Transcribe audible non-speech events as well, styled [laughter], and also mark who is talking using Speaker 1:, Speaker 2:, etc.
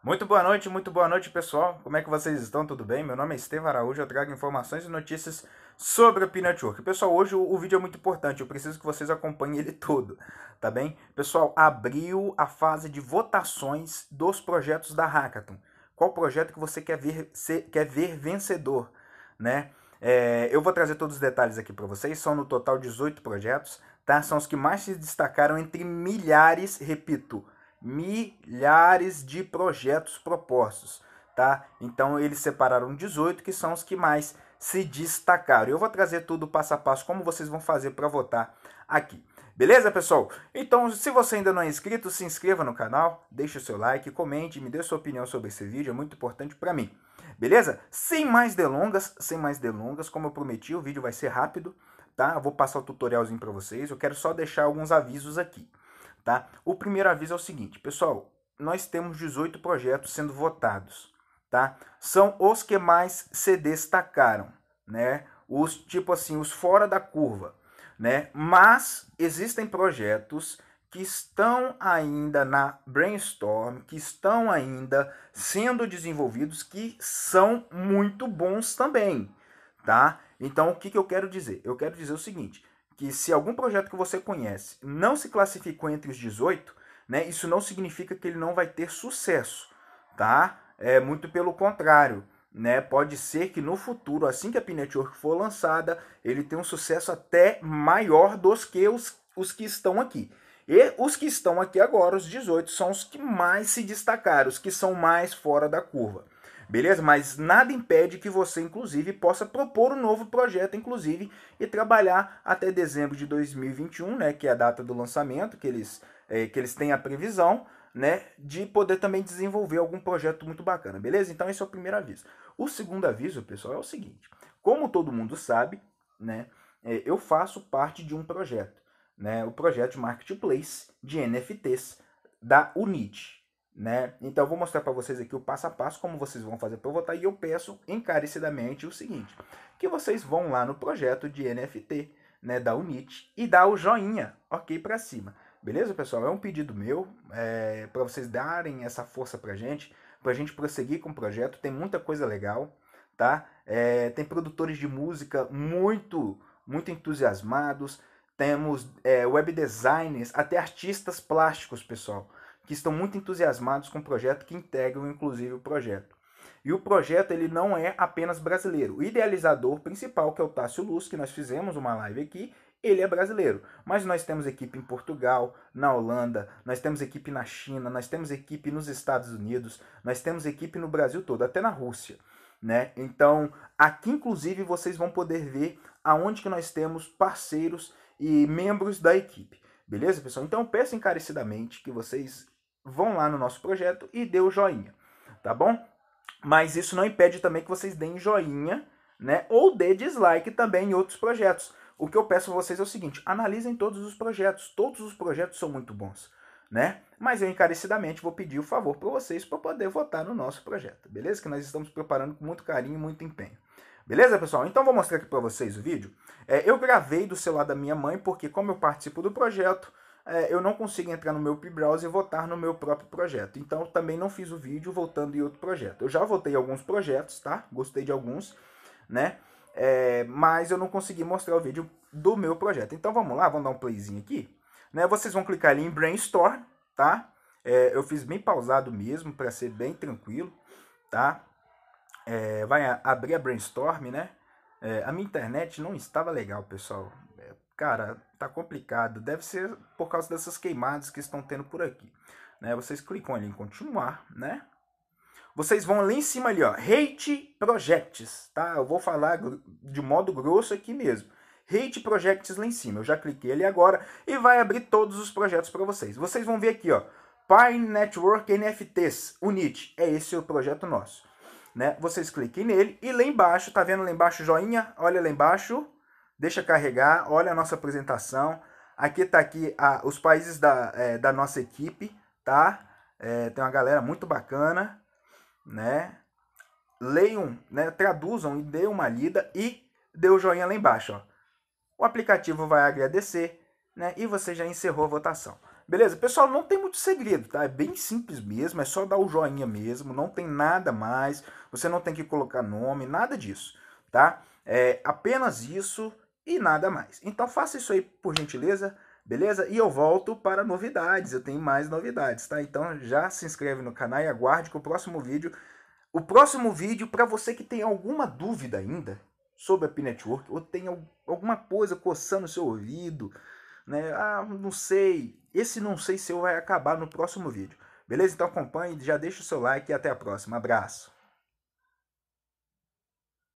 Speaker 1: Muito boa noite, muito boa noite, pessoal. Como é que vocês estão? Tudo bem? Meu nome é Estevam Araújo, eu trago informações e notícias sobre o Peanut Work. Pessoal, hoje o, vídeo é muito importante, eu preciso que vocês acompanhem ele [laughs] todo, tá bem? Pessoal, abriu a fase de votações dos projetos da Hackathon. Qual projeto que você quer ver, ser, quer ver vencedor, né? É, eu vou trazer todos os detalhes aqui para vocês, são no total 18 projetos, tá? São os que mais se destacaram entre milhares, repito, milhares milhares de projetos propostos, tá? Então eles separaram 18 que são os que mais se destacaram. Eu vou trazer tudo passo a passo como vocês vão fazer para votar aqui. Beleza, pessoal? Então, se você ainda não é inscrito, se inscreva no canal, deixe o seu like, comente, me dê sua opinião sobre esse vídeo, é muito importante para mim. Beleza? Sem mais delongas, sem mais delongas, como eu prometi, o vídeo vai ser rápido, tá? Eu vou passar o tutorialzinho para vocês, eu quero só deixar alguns avisos aqui tá? O primeiro aviso é o seguinte, pessoal, nós temos 18 projetos sendo votados, tá? São os que mais se destacaram, né? Os tipo assim, os fora da curva, né? Mas existem projetos que estão ainda na brainstorm, que estão ainda sendo desenvolvidos, que são muito bons também, tá? Então, o que, que eu quero dizer? Eu quero dizer o seguinte: que se algum projeto que você conhece não se classificou entre os 18, né, isso não significa que ele não vai ter sucesso, tá? É muito pelo contrário, né? Pode ser que no futuro, assim que a Pinetwork for lançada, ele tenha um sucesso até maior dos que os, os que estão aqui. E os que estão aqui agora, os 18, são os que mais se destacaram, os que são mais fora da curva beleza? Mas nada impede que você, inclusive, possa propor um novo projeto, inclusive, e trabalhar até dezembro de 2021, né, que é a data do lançamento, que eles, é, que eles têm a previsão, né, de poder também desenvolver algum projeto muito bacana, beleza? Então esse é o primeiro aviso. O segundo aviso, pessoal, é o seguinte: como todo mundo sabe, né, é, eu faço parte de um projeto, né, o projeto marketplace de NFTs da Unit, né? Então eu vou mostrar para vocês aqui o passo a passo como vocês vão fazer para votar e eu peço encarecidamente o seguinte, que vocês vão lá no projeto de NFT, né, da Unit e dá o joinha, ok para cima. Beleza, pessoal? É um pedido meu é, para vocês darem essa força para gente, para a gente prosseguir com o projeto. Tem muita coisa legal, tá? É, tem produtores de música muito, muito entusiasmados. Temos é, web designers, até artistas plásticos, pessoal que estão muito entusiasmados com o projeto, que integram inclusive o projeto. E o projeto ele não é apenas brasileiro. O idealizador principal, que é o Tássio Luz, que nós fizemos uma live aqui, ele é brasileiro. Mas nós temos equipe em Portugal, na Holanda, nós temos equipe na China, nós temos equipe nos Estados Unidos, nós temos equipe no Brasil todo, até na Rússia. Né? Então, aqui inclusive vocês vão poder ver aonde que nós temos parceiros e membros da equipe. Beleza, pessoal? Então, peço encarecidamente que vocês vão lá no nosso projeto e dê o joinha, tá bom? Mas isso não impede também que vocês deem joinha, né? Ou dê dislike também em outros projetos. O que eu peço a vocês é o seguinte: analisem todos os projetos. Todos os projetos são muito bons, né? Mas eu encarecidamente vou pedir o favor para vocês para poder votar no nosso projeto, beleza? Que nós estamos preparando com muito carinho e muito empenho. Beleza, pessoal? Então vou mostrar aqui para vocês o vídeo. É, eu gravei do celular da minha mãe porque como eu participo do projeto, é, eu não consigo entrar no meu PBrowser e votar no meu próprio projeto. Então também não fiz o vídeo votando em outro projeto. Eu já votei alguns projetos, tá? Gostei de alguns, né? É, mas eu não consegui mostrar o vídeo do meu projeto. Então vamos lá, vamos dar um playzinho aqui. Né? Vocês vão clicar ali em Brainstorm, tá? É, eu fiz bem pausado mesmo, para ser bem tranquilo, tá? É, vai abrir a Brainstorm, né? É, a minha internet não estava legal, pessoal. Cara, tá complicado. Deve ser por causa dessas queimadas que estão tendo por aqui. Né? Vocês clicam ali em continuar, né? Vocês vão ali em cima ali, ó, Hate Projects, tá? Eu vou falar de modo grosso aqui mesmo. Hate Projects lá em cima. Eu já cliquei ali agora e vai abrir todos os projetos para vocês. Vocês vão ver aqui, ó, Pine Network NFTs, Unit. É esse o projeto nosso, né? Vocês cliquem nele e lá embaixo, tá vendo lá embaixo joinha? Olha lá embaixo, deixa carregar, olha a nossa apresentação. Aqui está aqui a, os países da, é, da nossa equipe, tá? É, tem uma galera muito bacana, né? Leiam, né? traduzam e dê uma lida e dê o um joinha lá embaixo. Ó. O aplicativo vai agradecer né? e você já encerrou a votação. Beleza? Pessoal, não tem muito segredo, tá? É bem simples mesmo, é só dar o joinha mesmo, não tem nada mais, você não tem que colocar nome, nada disso, tá? É apenas isso e nada mais. Então faça isso aí por gentileza, beleza? E eu volto para novidades, eu tenho mais novidades, tá? Então já se inscreve no canal e aguarde que o próximo vídeo, o próximo vídeo para você que tem alguma dúvida ainda sobre a P-Network ou tem alguma coisa coçando o seu ouvido, né? Ah, não sei, esse não sei se vai acabar no próximo vídeo. Beleza? Então acompanhe, já deixa o seu like e até a próxima. Abraço.